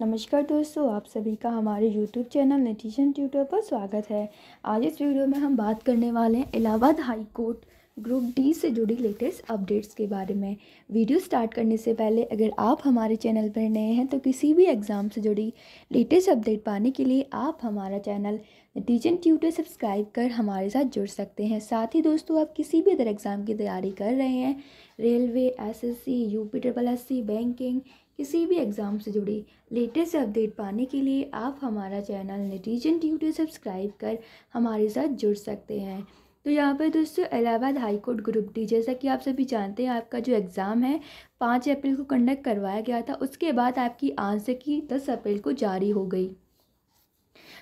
नमस्कार दोस्तों आप सभी का हमारे YouTube चैनल नटीशन ट्यूटर पर स्वागत है आज इस वीडियो में हम बात करने वाले हैं Allahabad high court group D से जुड़ी लेटेस्ट अपडेट्स के बारे में वीडियो स्टार्ट करने से पहले अगर आप हमारे चैनल पर नए हैं तो किसी भी एग्ज़ाम से जुड़ी लेटेस्ट अपडेट पाने के लिए आप हमारा चैनल नतीजन ट्यूटर सब्सक्राइब कर हमारे साथ जुड़ सकते हैं साथ ही दोस्तों आप किसी भी अदर एग्ज़ाम की तैयारी कर रहे हैं railway SSC UP triple C banking किसी भी एग्ज़ाम से जुड़ी लेटेस्ट अपडेट पाने के लिए आप हमारा चैनल नटीजन ट्यूटर सब्सक्राइब कर हमारे साथ जुड़ सकते हैं तो यहाँ पर दोस्तों Allahabad high court group D जैसा कि आप सभी जानते हैं आपका जो एग्ज़ाम है पाँच अप्रैल को कंडक्ट करवाया गया था उसके बाद आपकी आंसर की दस अप्रैल को जारी हो गई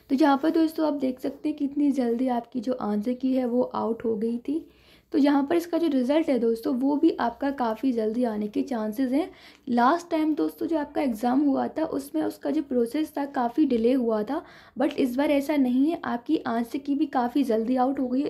तो यहाँ पर दोस्तों आप देख सकते हैं कितनी जल्दी आपकी जो आंसर की है वो आउट हो गई थी तो यहाँ पर इसका जो रिज़ल्ट है दोस्तों वो भी आपका काफ़ी जल्दी आने के चांसेस हैं लास्ट टाइम दोस्तों जो आपका एग्ज़ाम हुआ था उसमें उसका जो प्रोसेस था काफ़ी डिले हुआ था बट इस बार ऐसा नहीं है आपकी आंसर की भी काफ़ी जल्दी आउट हो गई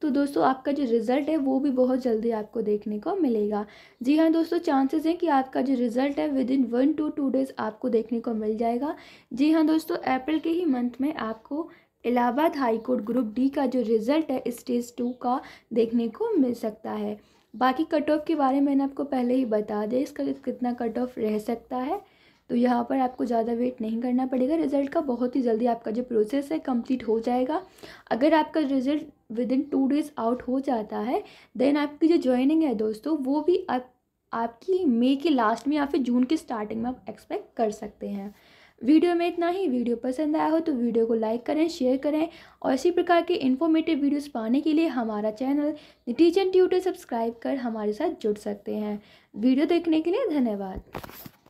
तो दोस्तों आपका जो रिज़ल्ट है वो भी बहुत जल्दी आपको देखने को मिलेगा जी हाँ दोस्तों चांसेस हैं कि आपका जो रिज़ल्ट है within one to two days आपको देखने को मिल जाएगा जी हाँ दोस्तों अप्रैल के ही मंथ में आपको Allahabad high court group D का जो रिज़ल्ट है स्टेज टू का देखने को मिल सकता है बाकी कट ऑफ के बारे में मैंने आपको पहले ही बता दिया इसका कितना कट ऑफ रह सकता है तो यहाँ पर आपको ज़्यादा वेट नहीं करना पड़ेगा रिज़ल्ट का बहुत ही जल्दी आपका जो प्रोसेस है कंप्लीट हो जाएगा अगर आपका result within two days out हो जाता है देन आपकी जो ज्वाइनिंग है दोस्तों वो भी आप आपकी मई के लास्ट में या फिर जून के स्टार्टिंग में आप एक्सपेक्ट कर सकते हैं वीडियो में इतना ही वीडियो पसंद आया हो तो वीडियो को लाइक करें शेयर करें और इसी प्रकार के इन्फॉर्मेटिव वीडियोस पाने के लिए हमारा चैनल टीचर ट्यूटर सब्सक्राइब कर हमारे साथ जुड़ सकते हैं वीडियो देखने के लिए धन्यवाद